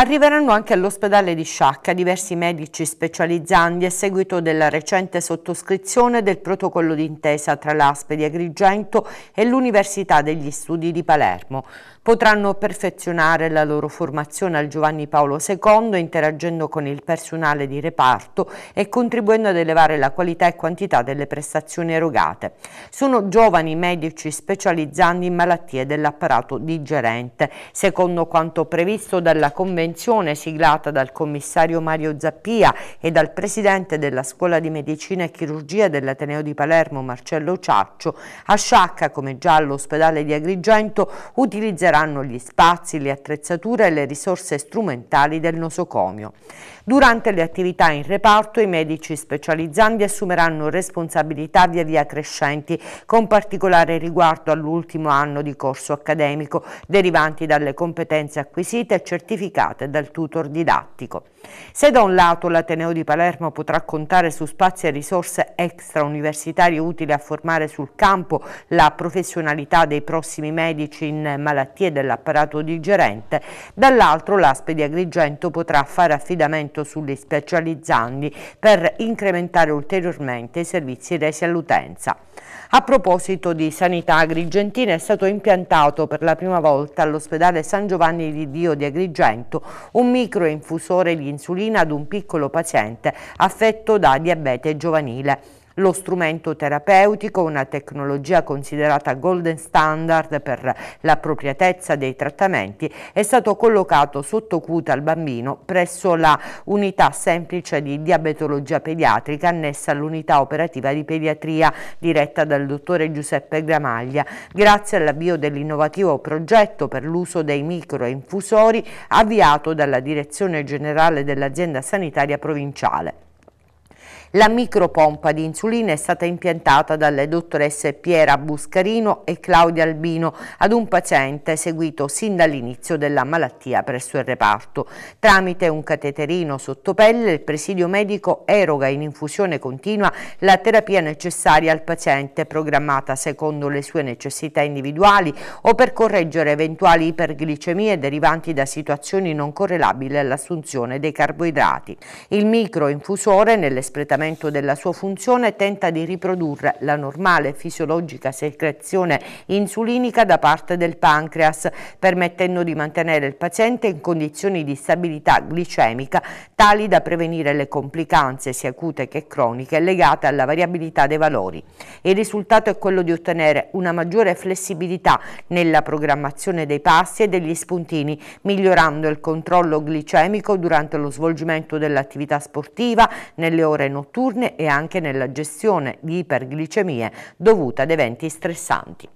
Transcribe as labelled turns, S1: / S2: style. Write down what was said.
S1: Arriveranno anche all'ospedale di Sciacca diversi medici specializzanti a seguito della recente sottoscrizione del protocollo d'intesa tra l'ASPE di Agrigento e l'Università degli Studi di Palermo. Potranno perfezionare la loro formazione al Giovanni Paolo II interagendo con il personale di reparto e contribuendo ad elevare la qualità e quantità delle prestazioni erogate. Sono giovani medici specializzanti in malattie dell'apparato digerente, secondo quanto previsto dalla Convenzione convenzione siglata dal commissario Mario Zappia e dal presidente della Scuola di Medicina e Chirurgia dell'Ateneo di Palermo Marcello Ciaccio, a Sciacca, come già all'ospedale di Agrigento, utilizzeranno gli spazi, le attrezzature e le risorse strumentali del nosocomio. Durante le attività in reparto i medici specializzanti assumeranno responsabilità via via crescenti, con particolare riguardo all'ultimo anno di corso accademico, derivanti dalle competenze acquisite e certificate insegnate dal tutor didattico. Se da un lato l'Ateneo di Palermo potrà contare su spazi e risorse extrauniversitarie utili a formare sul campo la professionalità dei prossimi medici in malattie dell'apparato digerente, dall'altro l'ASPE di Agrigento potrà fare affidamento sugli specializzandi per incrementare ulteriormente i servizi resi all'utenza. A proposito di sanità agrigentina è stato impiantato per la prima volta all'ospedale San Giovanni di Dio di Agrigento un microinfusore di insulina ad un piccolo paziente affetto da diabete giovanile lo strumento terapeutico, una tecnologia considerata golden standard per l'appropriatezza dei trattamenti, è stato collocato sotto cuta al bambino presso la unità semplice di diabetologia pediatrica annessa all'unità operativa di pediatria diretta dal dottore Giuseppe Gramaglia. Grazie all'avvio dell'innovativo progetto per l'uso dei microinfusori avviato dalla Direzione Generale dell'Azienda Sanitaria Provinciale. La micropompa di insulina è stata impiantata dalle dottoresse Piera Buscarino e Claudia Albino ad un paziente seguito sin dall'inizio della malattia presso il reparto. Tramite un cateterino sotto pelle il presidio medico eroga in infusione continua la terapia necessaria al paziente programmata secondo le sue necessità individuali o per correggere eventuali iperglicemie derivanti da situazioni non correlabili all'assunzione dei carboidrati. Il microinfusore nell'espletamento sfruttamento della sua funzione tenta di riprodurre la normale fisiologica secrezione insulinica da parte del pancreas, permettendo di mantenere il paziente in condizioni di stabilità glicemica tali da prevenire le complicanze sia acute che croniche legate alla variabilità dei valori. Il risultato è quello di ottenere una maggiore flessibilità nella programmazione dei passi e degli spuntini, migliorando il controllo glicemico durante lo svolgimento dell'attività sportiva, nelle ore notturne notturne e anche nella gestione di iperglicemie dovute ad eventi stressanti.